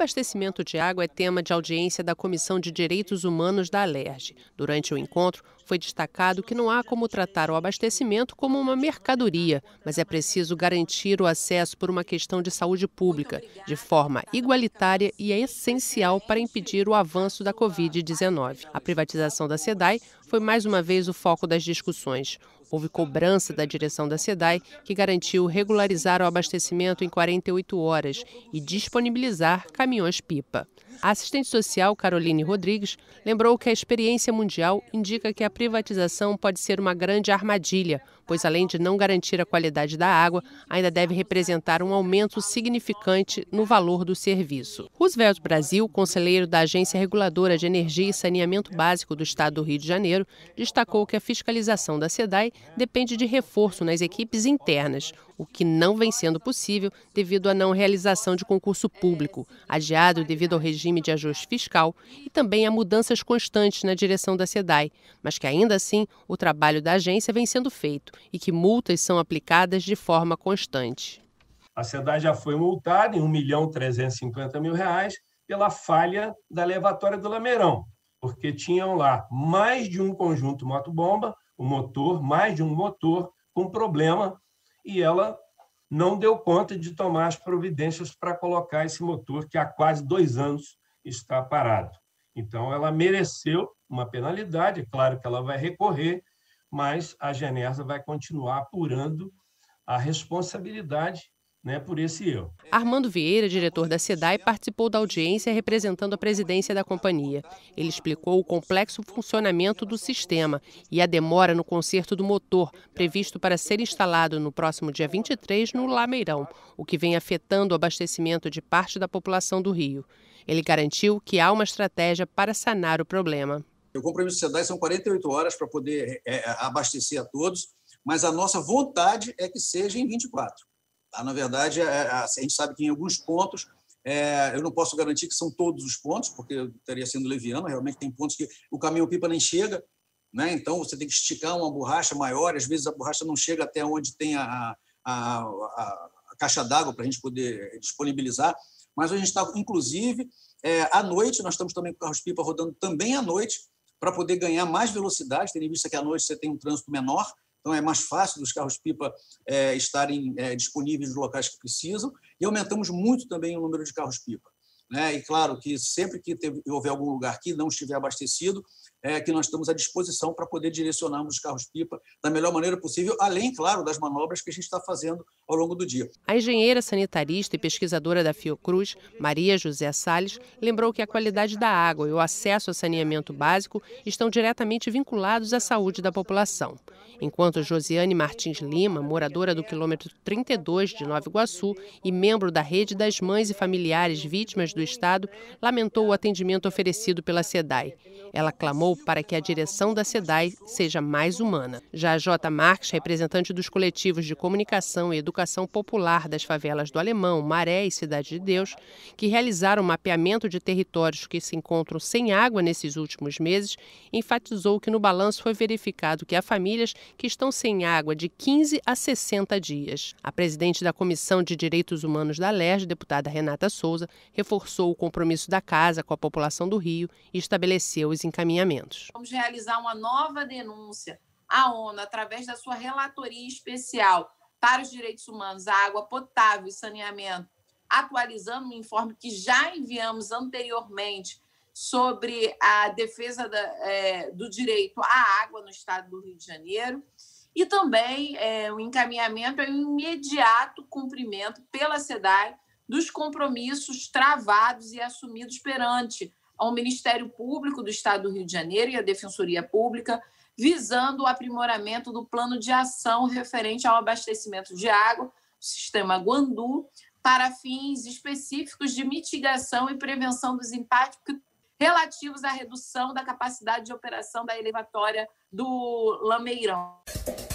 Abastecimento de água é tema de audiência da Comissão de Direitos Humanos da Alerj. Durante o encontro, foi destacado que não há como tratar o abastecimento como uma mercadoria, mas é preciso garantir o acesso por uma questão de saúde pública, de forma igualitária e é essencial para impedir o avanço da Covid-19. A privatização da SEDAI foi mais uma vez o foco das discussões. Houve cobrança da direção da SEDAI, que garantiu regularizar o abastecimento em 48 horas e disponibilizar caminhões-pipa. A assistente social Caroline Rodrigues lembrou que a experiência mundial indica que a privatização pode ser uma grande armadilha, pois além de não garantir a qualidade da água, ainda deve representar um aumento significante no valor do serviço. Roosevelt Brasil, conselheiro da Agência Reguladora de Energia e Saneamento Básico do Estado do Rio de Janeiro, destacou que a fiscalização da SEDAI depende de reforço nas equipes internas, o que não vem sendo possível devido à não realização de concurso público, adiado devido ao regime de ajuste fiscal e também a mudanças constantes na direção da SEDAI, mas que ainda assim o trabalho da agência vem sendo feito e que multas são aplicadas de forma constante. A SEDAI já foi multada em R$ milhão mil reais pela falha da levatória do Lameirão, porque tinham lá mais de um conjunto motobomba o motor, mais de um motor, com problema, e ela não deu conta de tomar as providências para colocar esse motor, que há quase dois anos está parado. Então, ela mereceu uma penalidade, é claro que ela vai recorrer, mas a Genesa vai continuar apurando a responsabilidade né, por esse erro. Armando Vieira, diretor da SEDAI, participou da audiência representando a presidência da companhia. Ele explicou o complexo funcionamento do sistema e a demora no conserto do motor, previsto para ser instalado no próximo dia 23 no Lameirão, o que vem afetando o abastecimento de parte da população do Rio. Ele garantiu que há uma estratégia para sanar o problema. O compromisso da SEDAI são 48 horas para poder é, é, abastecer a todos, mas a nossa vontade é que seja em 24. Ah, na verdade, é, é, assim, a gente sabe que em alguns pontos é, eu não posso garantir que são todos os pontos, porque eu estaria sendo leviano, realmente tem pontos que o caminhão-pipa nem chega, né? então você tem que esticar uma borracha maior, às vezes a borracha não chega até onde tem a, a, a, a caixa d'água para a gente poder disponibilizar, mas a gente está, inclusive, é, à noite, nós estamos também com carros-pipa rodando também à noite, para poder ganhar mais velocidade, tendo em vista que à noite você tem um trânsito menor, então, é mais fácil dos carros-pipa é, eh, estarem é, disponíveis nos locais que precisam. E aumentamos muito também o número de carros-pipa. Né? E claro que sempre que teve, houver algum lugar que não estiver abastecido, é que nós estamos à disposição para poder direcionarmos os carros-pipa da melhor maneira possível, além, claro, das manobras que a gente está fazendo ao longo do dia. A engenheira sanitarista e pesquisadora da Fiocruz, Maria José Salles, lembrou que a qualidade da água e o acesso ao saneamento básico estão diretamente vinculados à saúde da população. Enquanto Josiane Martins Lima, moradora do quilômetro 32 de Nova Iguaçu e membro da Rede das Mães e Familiares Vítimas do do Estado lamentou o atendimento oferecido pela SEDAI. Ela clamou para que a direção da SEDAI seja mais humana. Já a J. Marx, representante dos coletivos de comunicação e educação popular das favelas do Alemão, Maré e Cidade de Deus, que realizaram um mapeamento de territórios que se encontram sem água nesses últimos meses, enfatizou que no balanço foi verificado que há famílias que estão sem água de 15 a 60 dias. A presidente da Comissão de Direitos Humanos da LERJ, deputada Renata Souza, reforçou reforçou o compromisso da casa com a população do Rio e estabeleceu os encaminhamentos. Vamos realizar uma nova denúncia à ONU através da sua relatoria especial para os direitos humanos, a água potável e saneamento, atualizando um informe que já enviamos anteriormente sobre a defesa da, é, do direito à água no estado do Rio de Janeiro. E também é, o encaminhamento é o imediato cumprimento pela SEDAI dos compromissos travados e assumidos perante ao Ministério Público do Estado do Rio de Janeiro e à Defensoria Pública, visando o aprimoramento do plano de ação referente ao abastecimento de água, sistema Guandu, para fins específicos de mitigação e prevenção dos impactos relativos à redução da capacidade de operação da elevatória do Lameirão.